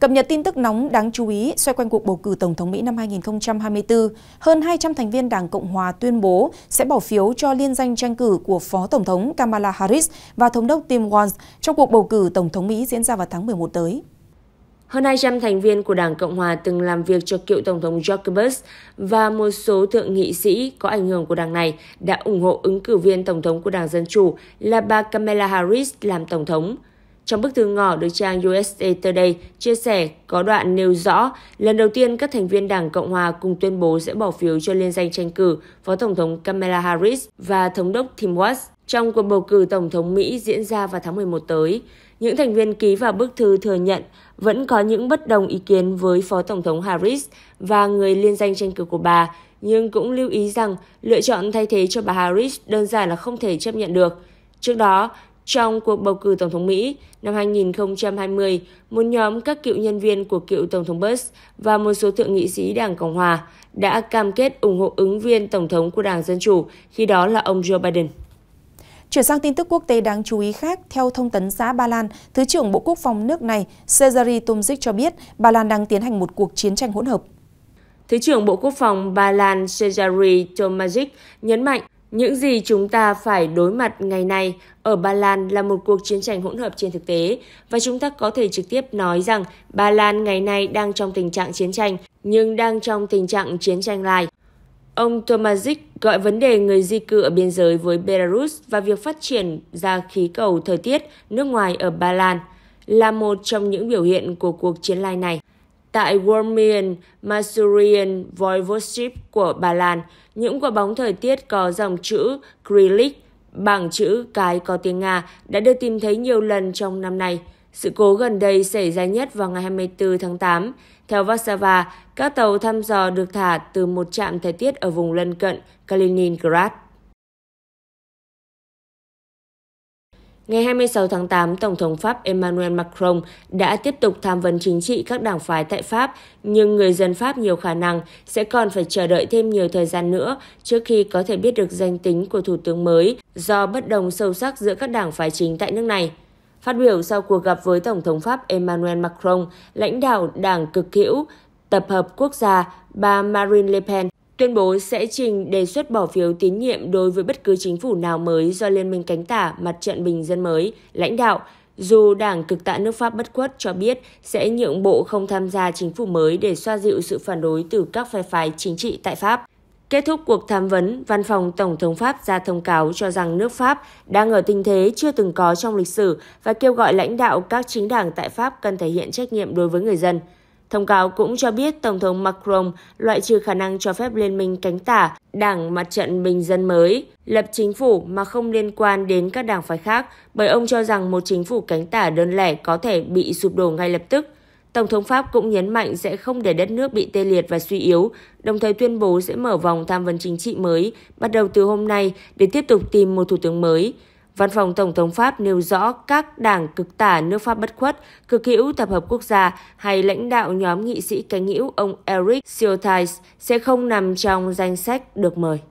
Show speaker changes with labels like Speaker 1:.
Speaker 1: Cập nhật tin tức nóng đáng chú ý xoay quanh cuộc bầu cử Tổng thống Mỹ năm 2024, hơn 200 thành viên Đảng Cộng Hòa tuyên bố sẽ bỏ phiếu cho liên danh tranh cử của Phó Tổng thống Kamala Harris và Thống đốc Tim Walz trong cuộc bầu cử Tổng thống Mỹ diễn ra vào tháng 11 tới.
Speaker 2: Hơn 200 thành viên của Đảng Cộng Hòa từng làm việc cho cựu Tổng thống George Bush và một số thượng nghị sĩ có ảnh hưởng của đảng này đã ủng hộ ứng cử viên Tổng thống của Đảng Dân Chủ là bà Kamala Harris làm Tổng thống. Trong bức thư ngỏ được trang USA Today chia sẻ có đoạn nêu rõ lần đầu tiên các thành viên Đảng Cộng Hòa cùng tuyên bố sẽ bỏ phiếu cho liên danh tranh cử Phó Tổng thống Kamala Harris và Thống đốc Tim Walz trong cuộc bầu cử Tổng thống Mỹ diễn ra vào tháng 11 tới. Những thành viên ký vào bức thư thừa nhận vẫn có những bất đồng ý kiến với Phó Tổng thống Harris và người liên danh tranh cử của bà, nhưng cũng lưu ý rằng lựa chọn thay thế cho bà Harris đơn giản là không thể chấp nhận được. Trước đó, trong cuộc bầu cử Tổng thống Mỹ năm 2020, một nhóm các cựu nhân viên của cựu Tổng thống Bush và một số thượng nghị sĩ Đảng Cộng Hòa đã cam kết ủng hộ ứng viên Tổng thống của Đảng Dân Chủ, khi đó là ông Joe Biden.
Speaker 1: Chuyển sang tin tức quốc tế đáng chú ý khác, theo thông tấn xã Ba Lan, Thứ trưởng Bộ Quốc phòng nước này Cezary Tomczyk cho biết Ba Lan đang tiến hành một cuộc chiến tranh hỗn hợp.
Speaker 2: Thứ trưởng Bộ Quốc phòng Ba Lan Cezary Tomczyk nhấn mạnh những gì chúng ta phải đối mặt ngày nay ở Ba Lan là một cuộc chiến tranh hỗn hợp trên thực tế và chúng ta có thể trực tiếp nói rằng Ba Lan ngày nay đang trong tình trạng chiến tranh nhưng đang trong tình trạng chiến tranh lại. Ông Tomaszik gọi vấn đề người di cư ở biên giới với Belarus và việc phát triển ra khí cầu thời tiết nước ngoài ở Ba Lan là một trong những biểu hiện của cuộc chiến lai này. Tại Wormian, Masurian Voivodeship của Ba Lan, những quả bóng thời tiết có dòng chữ Krylik bằng chữ cái có tiếng Nga đã được tìm thấy nhiều lần trong năm nay. Sự cố gần đây xảy ra nhất vào ngày 24 tháng 8. Theo Warsaw, các tàu thăm dò được thả từ một trạm thời tiết ở vùng lân cận Kaliningrad. Ngày 26 tháng 8, Tổng thống Pháp Emmanuel Macron đã tiếp tục tham vấn chính trị các đảng phái tại Pháp, nhưng người dân Pháp nhiều khả năng sẽ còn phải chờ đợi thêm nhiều thời gian nữa trước khi có thể biết được danh tính của thủ tướng mới do bất đồng sâu sắc giữa các đảng phái chính tại nước này. Phát biểu sau cuộc gặp với Tổng thống Pháp Emmanuel Macron, lãnh đạo đảng cực hữu Tập hợp Quốc gia, bà Marine Le Pen tuyên bố sẽ trình đề xuất bỏ phiếu tín nhiệm đối với bất cứ chính phủ nào mới do Liên minh cánh tả mặt trận bình dân mới lãnh đạo, dù đảng cực tạ nước Pháp bất khuất cho biết sẽ nhượng bộ không tham gia chính phủ mới để xoa dịu sự phản đối từ các phe phái chính trị tại Pháp. Kết thúc cuộc tham vấn, văn phòng Tổng thống Pháp ra thông cáo cho rằng nước Pháp đang ở tình thế chưa từng có trong lịch sử và kêu gọi lãnh đạo các chính đảng tại Pháp cần thể hiện trách nhiệm đối với người dân. Thông cáo cũng cho biết Tổng thống Macron loại trừ khả năng cho phép Liên minh cánh tả, Đảng Mặt trận Bình dân mới, lập chính phủ mà không liên quan đến các đảng phái khác, bởi ông cho rằng một chính phủ cánh tả đơn lẻ có thể bị sụp đổ ngay lập tức. Tổng thống Pháp cũng nhấn mạnh sẽ không để đất nước bị tê liệt và suy yếu, đồng thời tuyên bố sẽ mở vòng tham vấn chính trị mới bắt đầu từ hôm nay để tiếp tục tìm một thủ tướng mới. Văn phòng Tổng thống Pháp nêu rõ các đảng cực tả nước Pháp bất khuất, cực hữu tập hợp quốc gia hay lãnh đạo nhóm nghị sĩ cánh hữu ông Eric Ciotais sẽ không nằm trong danh sách được mời.